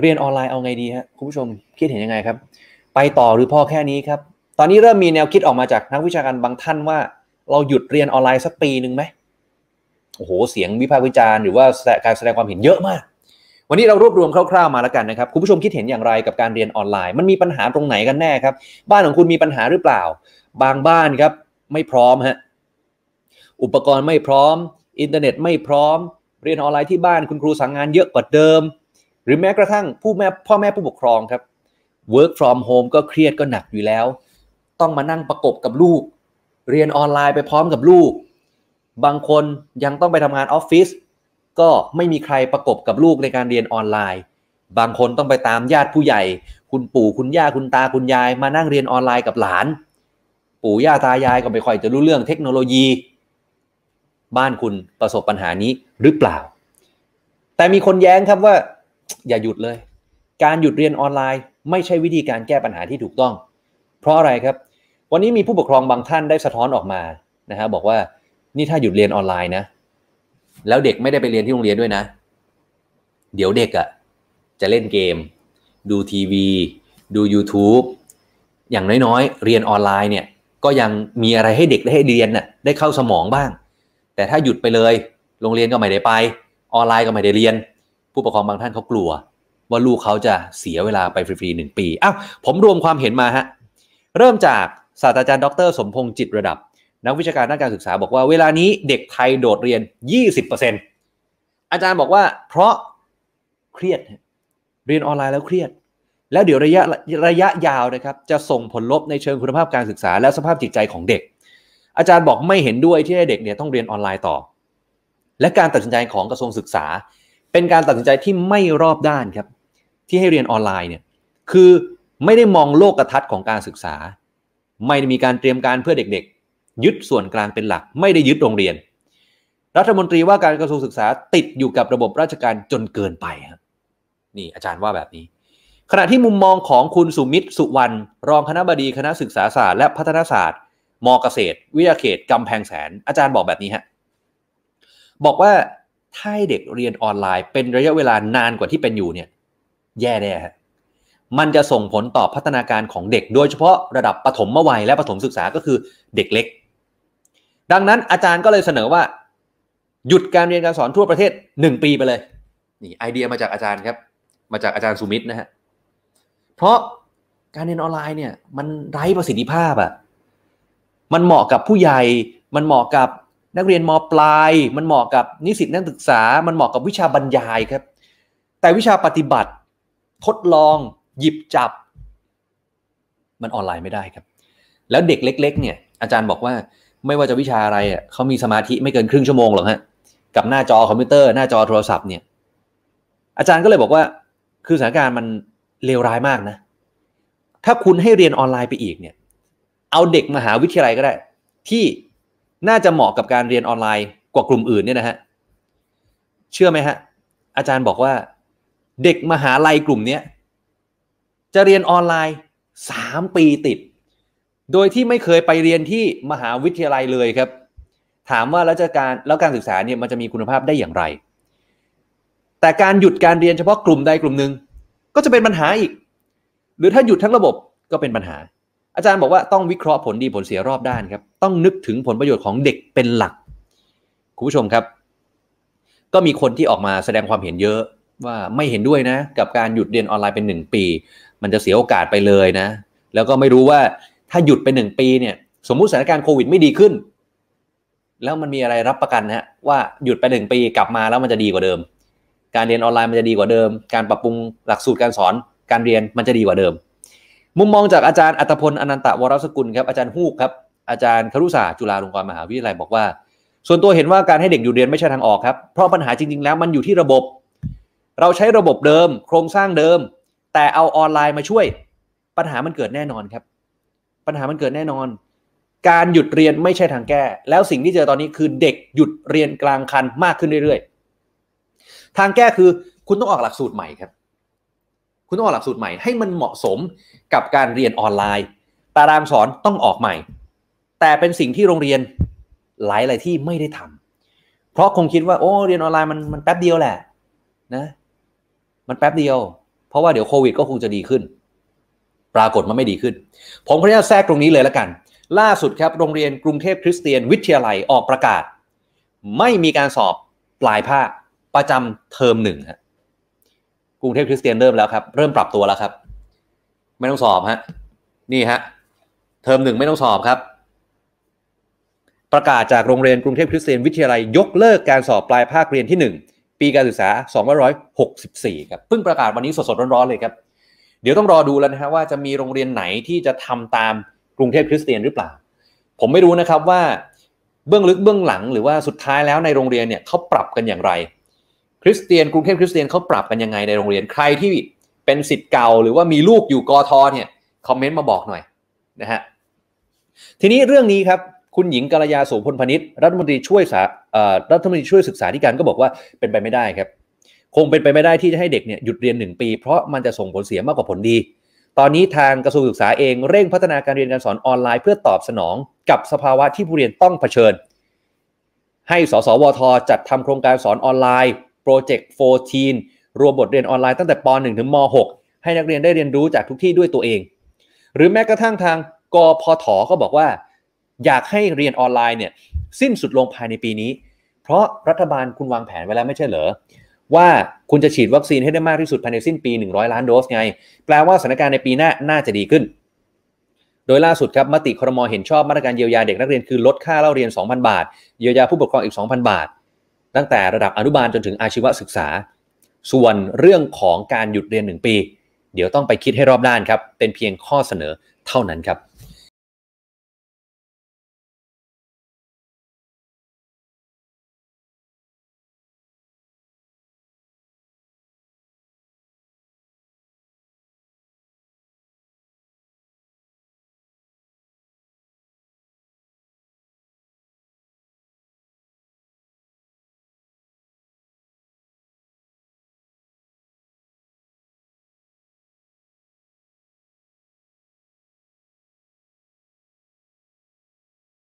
เรียนออนไลน์เอาไงดีฮะคุณผู้ชมคิดเห็นยังไงครับ ไปต่อหรือพอแค่นี้ครับ ตอนนี้เริ่มมีแนวคิดออกมาจากนักวิชาการบางท่านว่า เราหยุดเรียนออนไลน์สักปีหนึ่งไหมโอ้โหเสียงวิพากษ์วิจารณ์หรือว่าการแสดงความเห็นเยอะมาก วันนี้เรารวบรวมคร่าวๆ มาแล้วกันนะครับคุณผู้ชมคิดเห็นอย่างไรกับการเรียนออนไลน์ มันมีปัญหาตรงไหนกันแน่ครับ บ้านของคุณมีปัญหาหรือเปล่า บางบ้านครับไม่พร้อมฮะอุปกรณ์ไม่พร้อม อินเทอร์เน็ตไม่พร้อม เรียนออนไลน์ที่บ้านคุณครูสั่งงานเยอะกว่าเดิมหรือแม้กระทั่งผู้แม่พ่อแม่ผู้ปกครองครับ work from home ก็เครียดก็หนักอยู่แล้ว ต้องมานั่งประกบกับลูก เรียนออนไลน์ไปพร้อมกับลูก บางคนยังต้องไปทำงานออฟฟิศก็ไม่มีใครประกบกับลูกในการเรียนออนไลน์ บางคนต้องไปตามญาติผู้ใหญ่ คุณปู่คุณย่าคุณตาคุณยาย มานั่งเรียนออนไลน์กับหลาน ปู่ย่าตายายก็ไม่ค่อยจะรู้เรื่องเทคโนโลยี บ้านคุณประสบปัญหานี้หรือเปล่า แต่มีคนแย้งครับว่าอย่าหยุดเลย การหยุดเรียนออนไลน์ ไม่ใช่วิธีการแก้ปัญหาที่ถูกต้อง เพราะอะไรครับ วันนี้มีผู้ปกครองบางท่านได้สะท้อนออกมานะฮะบบอกว่า นี่ถ้าหยุดเรียนออนไลน์นะ แล้วเด็กไม่ได้ไปเรียนที่โรงเรียนด้วยนะ เดี๋ยวเด็กอะ่ะจะเล่นเกม ดูทีวี ดู YouTube อย่างน้อยๆ เรียนออนไลน์เนี่ยก็ยังมีอะไรให้เด็กได้ให้เรียนน่ะ ได้เข้าสมองบ้าง แต่ถ้าหยุดไปเลย โรงเรียนก็ไม่ได้ไป ออนไลน์ก็ไม่ได้เรียนผู้ปกครองบางท่านเขากลัวว่าลูกเขาจะเสียเวลาไปฟรีๆหนึ่งปี อ้าวผมรวมความเห็นมาฮะ เริ่มจากศาสตราจารย์ดร สมพงษ์จิตระดับ นักวิชาการด้านการศึกษาบอกว่าเวลานี้เด็กไทยโดดเรียน 20%อาจารย์บอกว่าเพราะเครียดเรียนออนไลน์แล้วเครียด แล้วเดี๋ยวระยะระยะยาวนะครับ จะส่งผลลบในเชิงคุณภาพการศึกษา และสภาพจิตใจของเด็ก อาจารย์บอกไม่เห็นด้วยที่ให้เด็กเนี่ยต้องเรียนออนไลน์ต่อ และการตัดสินใจของกระทรวงศึกษาเป็นการตัดสินใจที่ไม่รอบด้านครับ ที่ให้เรียนออนไลน์เนี่ย คือไม่ได้มองโลกทัศน์ของการศึกษา ไม่ได้มีการเตรียมการเพื่อเด็กๆ ยึดส่วนกลางเป็นหลัก ไม่ได้ยึดโรงเรียน รัฐมนตรีว่าการกระทรวงศึกษา ติดอยู่กับระบบราชการจนเกินไปครับนี่อาจารย์ว่าแบบนี้ ขณะที่มุมมองของคุณสุมิตรสุวรรณรองคณะบดีคณะศึกษาศาสตร์ และพัฒนาศาสตร์มเกษตร วิทยาเขตกำแพงแสนอาจารย์บอกแบบนี้ฮะบอกว่าถ้าให้เด็กเรียนออนไลน์ เป็นระยะเวลานานกว่าที่เป็นอยู่เนี่ยแย่แน่ฮะมันจะส่งผลต่อพัฒนาการของเด็ก โดยเฉพาะระดับปฐมวัยและปฐมศึกษาก็คือเด็กเล็ก ดังนั้นอาจารย์ก็เลยเสนอว่า หยุดการเรียนการสอนทั่วประเทศ 1 ปีไปเลยนี่ไอเดียมาจากอาจารย์ครับมาจากอาจารย์สุมิตรนะฮะเพราะการเรียนออนไลน์เนี่ยมันไร้ประสิทธิภาพอะมันเหมาะกับผู้ใหญ่ มันเหมาะกับนักเรียนมปลายมันเหมาะกับนิสิตนักศึกษา มันเหมาะกับวิชาบรรยายครับ แต่วิชาปฏิบัติทดลอง หยิบจับ มันออนไลน์ไม่ได้ครับ แล้วเด็กเล็ก ๆ เนี่ยอาจารย์บอกว่าไม่ว่าจะวิชาอะไรอ่ะเขามีสมาธิไม่เกินครึ่งชั่วโมงหรอกฮะกับหน้าจอคอมพิวเตอร์หน้าจอโทรศัพท์เนี่ยอาจารย์ก็เลยบอกว่า คือสถานการณ์มันเลวร้ายมากนะถ้าคุณให้เรียนออนไลน์ไปอีกเนี่ย เอาเด็กมหาวิทยาลัยก็ได้ ที่น่าจะเหมาะกับการเรียนออนไลน์กว่ากลุ่มอื่นเนี่ยนะฮะ เชื่อไหมฮะอาจารย์บอกว่าเด็กมหาลัยกลุ่มนี้ จะเรียนออนไลน์ 3 ปีติด โดยที่ไม่เคยไปเรียนที่มหาวิทยาลัยเลยครับ ถามว่าแล้วจะการแล้วการศึกษาเนี่ยมันจะมีคุณภาพได้อย่างไร แต่การหยุดการเรียนเฉพาะกลุ่มใดกลุ่มหนึ่งก็จะเป็นปัญหาอีกหรือถ้าหยุดทั้งระบบก็เป็นปัญหาอาจารย์บอกว่าต้องวิเคราะห์ผลดีผลเสียรอบด้านครับ ต้องนึกถึงผลประโยชน์ของเด็กเป็นหลัก คุณผู้ชมครับ ก็มีคนที่ออกมาแสดงความเห็นเยอะว่าไม่เห็นด้วยนะ กับการหยุดเรียนออนไลน์เป็นหนึ่งปี มันจะเสียโอกาสไปเลยนะ แล้วก็ไม่รู้ว่าถ้าหยุดไปหนึ่งปีเนี่ยสมมุติสถานการณ์โควิดไม่ดีขึ้น แล้วมันมีอะไรรับประกันฮะว่าหยุดไปหนึ่งปีกลับมาแล้วมันจะดีกว่าเดิม การเรียนออนไลน์มันจะดีกว่าเดิม การปรับปรุงหลักสูตรการสอน การเรียนมันจะดีกว่าเดิมมุมมองจากอาจารย์อัตพลอนันตะวรสกุลครับอาจารย์ฮูกครับอาจารย์ครุศาจุฬาลงกรณ์มหาวิทยาลัยบอกว่า ส่วนตัวเห็นว่าการให้เด็กอยู่เรียนไม่ใช่ทางออกครับเพราะปัญหาจริงๆ แล้วมันอยู่ที่ระบบ เราใช้ระบบเดิม โครงสร้างเดิม แต่เอาออนไลน์มาช่วย ปัญหามันเกิดแน่นอนครับ ปัญหามันเกิดแน่นอน การหยุดเรียนไม่ใช่ทางแก้ แล้วสิ่งที่เจอตอนนี้คือเด็กหยุดเรียนกลางคันมากขึ้นเรื่อย ๆ ทางแก้คือคุณต้องออกหลักสูตรใหม่ครับคุณต้องออกหลักสูตรใหม่ให้มันเหมาะสมกับการเรียนออนไลน์ ตารางสอนต้องออกใหม่ แต่เป็นสิ่งที่โรงเรียนหลายหลายที่ไม่ได้ทำ เพราะคงคิดว่า โอ้ เรียนออนไลน์มันมันแป๊บเดียวแหละ นะ มันแป๊บเดียว เพราะว่าเดี๋ยวโควิดก็คงจะดีขึ้น ปรากฏมันไม่ดีขึ้น ผมขออนุญาตแทรกตรงนี้เลยละกัน ล่าสุดครับ โรงเรียนกรุงเทพคริสเตียนวิทยาลัยออกประกาศ ไม่มีการสอบปลายภาคประจำเทอมหนึ่งครับรุงเทพคริสเตียนเริ่มแล้วครับเริ่มปรับตัวแล้วครับ ไม่ต้องสอบฮะนี่ฮะเทอมหนึ่งไม่ต้องสอบครับ ประกาศจากโรงเรียนกรุงเทพคริสเตียนวิทยาลัย ยกเลิกการสอบปลายภาคเรียนที่ 1 ปีการศึกษา2 6 4ครับเพิ่งประกาศวันนี้สดๆร้อนๆเลยครับ เดี๋ยวต้องรอดูแล้วนะฮะว่าจะมีโรงเรียนไหนที่จะทำตามกรุงเทพคริสเตียนหรือเปล่า ผมไม่รู้นะครับว่าเบื้องลึกเบื้องหลังหรือว่าสุดท้ายแล้วในโรงเรียนเนี่ยเขาปรับกันอย่างไรริสเตียนกรุงเทพคริสเตียนเขาปรับกันยังไงในโรงเรียนใครที่เป็นสิทธิ์เก่า หรือว่ามีลูกอยู่กอทอเนี่ยคอมเมนต์มาบอกหน่อย นะฮะ ทีนี้เรื่องนี้ครับ คุณหญิงกาลยาโสพลพนิษฐ์รัฐมนตรีช่วยสารัฐมนตรีช่วยศึกษาธิการก็บอกว่า เป็นไปไม่ได้ครับ คงเป็นไปไม่ได้ที่จะให้เด็กเนี่ยหยุดเรียน 1 ปี เพราะมันจะส่งผลเสียมากกว่าผลดี ตอนนี้ทางกระทรวงศึกษาเองเร่งพัฒนาการเรียนการสอนออนไลน์เพื่อตอบสนอง กับสภาวะที่ผู้เรียนต้องเผชิญ ให้สสวท จัดทำโครงการสอนออนไลน์ Project 14 รวมบทเรียนออนไลน์ตั้งแต่ป .1 ถึงม .6 ให้นักเรียนได้เรียนรู้จากทุกที่ด้วยตัวเอง หรือแม้กระทั่งทางกพทก็บอกว่า อยากให้เรียนออนไลน์เนี่ย สิ้นสุดลงภายในปีนี้ เพราะรัฐบาลคุณวางแผนไว้แล้วไม่ใช่เหรอว่าคุณจะฉีดวัคซีนให้ได้มากที่สุด ภายในสิ้นปี 100 ล้านโดสไง แปลว่าสถานการณ์ในปีหน้าน่าจะดีขึ้น โดยล่าสุดครับมติครมเห็นชอบมาตรการเยียวยาเด็กนักเรียนคือลดค่าเล่าเรียน2,000 บาท เยียวยาผู้ปกครองอีก2,000 บาทตั้งแต่ระดับอนุบาลจนถึงอาชีวศึกษา ส่วนเรื่องของการหยุดเรียน 1 ปี เดี๋ยวต้องไปคิดให้รอบด้านครับ เป็นเพียงข้อเสนอเท่านั้นครับ